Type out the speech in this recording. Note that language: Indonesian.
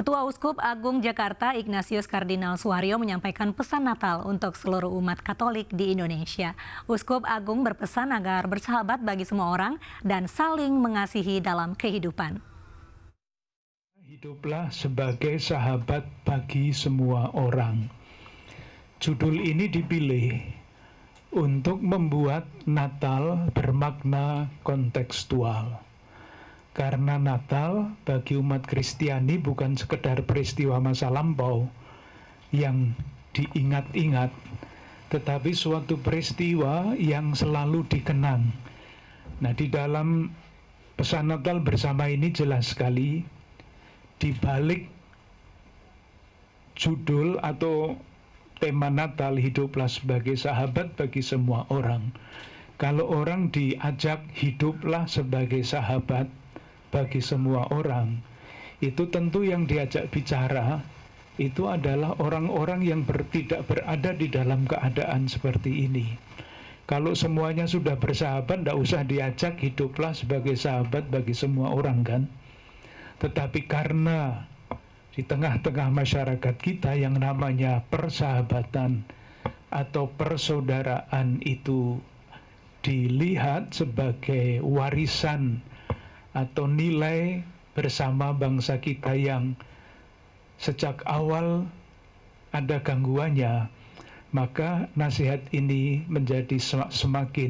Ketua Uskup Agung Jakarta Ignatius Kardinal Suwario menyampaikan pesan Natal untuk seluruh umat Katolik di Indonesia. Uskup Agung berpesan agar bersahabat bagi semua orang dan saling mengasihi dalam kehidupan. Hiduplah sebagai sahabat bagi semua orang. Judul ini dipilih untuk membuat Natal bermakna kontekstual karena Natal bagi umat Kristiani bukan sekedar peristiwa masa lampau yang diingat-ingat, tetapi suatu peristiwa yang selalu dikenang. Nah, di dalam pesan Natal bersama ini jelas sekali di balik judul atau tema Natal hiduplah sebagai sahabat bagi semua orang. Kalau orang diajak hiduplah sebagai sahabat, bagi semua orang, itu tentu yang diajak bicara itu adalah orang-orang yang ber, tidak berada di dalam keadaan seperti ini. Kalau semuanya sudah bersahabat, tidak usah diajak, hiduplah sebagai sahabat bagi semua orang kan. Tetapi karena di tengah-tengah masyarakat kita yang namanya persahabatan atau persaudaraan itu dilihat sebagai warisan atau nilai bersama bangsa kita yang sejak awal ada gangguannya, maka nasihat ini menjadi semakin